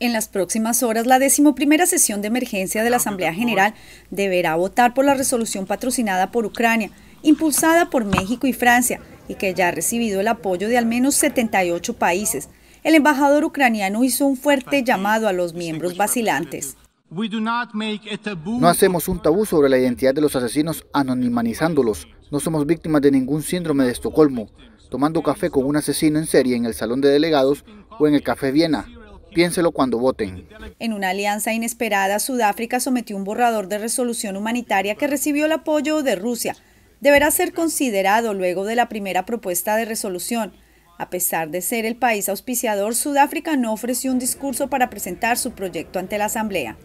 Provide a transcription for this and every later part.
En las próximas horas, la decimoprimera sesión de emergencia de la ah, Asamblea General deberá votar por la resolución patrocinada por Ucrania, impulsada por México y Francia, y que ya ha recibido el apoyo de al menos 78 países. El embajador ucraniano hizo un fuerte llamado a los este miembros vacilantes. No hacemos un tabú sobre la identidad de los asesinos anonimizándolos. No somos víctimas de ningún síndrome de Estocolmo. Tomando café con un asesino en serie en el salón de delegados o en el café Viena, Piénselo cuando voten. En una alianza inesperada, Sudáfrica sometió un borrador de resolución humanitaria que recibió el apoyo de Rusia. Deberá ser considerado luego de la primera propuesta de resolución. A pesar de ser el país auspiciador, Sudáfrica no ofreció un discurso para presentar su proyecto ante la Asamblea.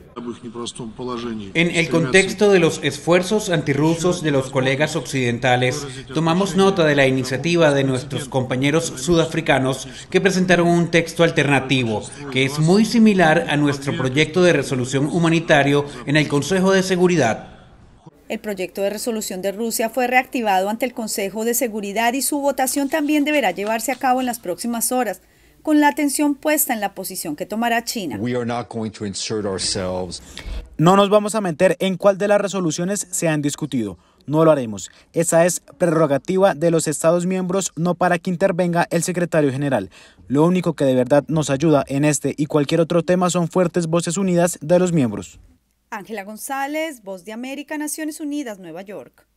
En el contexto de los esfuerzos antirrusos de los colegas occidentales, tomamos nota de la iniciativa de nuestros compañeros sudafricanos que presentaron un texto alternativo, que es muy similar a nuestro proyecto de resolución humanitario en el Consejo de Seguridad. El proyecto de resolución de Rusia fue reactivado ante el Consejo de Seguridad y su votación también deberá llevarse a cabo en las próximas horas con la atención puesta en la posición que tomará China. No nos vamos a meter en cuál de las resoluciones se han discutido. No lo haremos. Esa es prerrogativa de los Estados miembros, no para que intervenga el secretario general. Lo único que de verdad nos ayuda en este y cualquier otro tema son fuertes voces unidas de los miembros. Ángela González, Voz de América, Naciones Unidas, Nueva York.